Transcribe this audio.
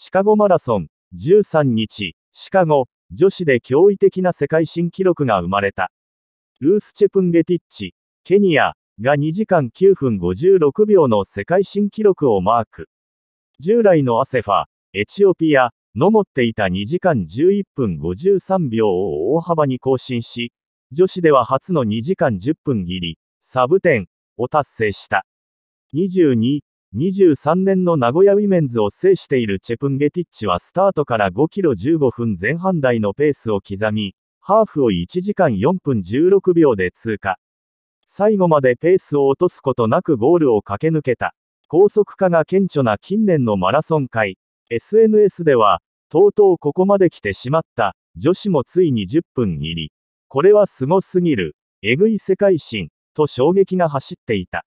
シカゴマラソン、13日、シカゴ、女子で驚異的な世界新記録が生まれた。ルース・チェプンゲティッチ、ケニア、が2時間9分56秒の世界新記録をマーク。従来のアセファ、エチオピア、の持っていた2時間11分53秒を大幅に更新し、女子では初の2時間10分切り、サブ10を達成した。22 23年の名古屋ウィメンズを制しているチェプンゲティッチはスタートから5キロ15分前半台のペースを刻み、ハーフを1時間4分16秒で通過。最後までペースを落とすことなくゴールを駆け抜けた。高速化が顕著な近年のマラソン界。SNS では、とうとうここまで来てしまった。女子もついに10分入り。これはすごすぎる。えぐい世界心。と衝撃が走っていた。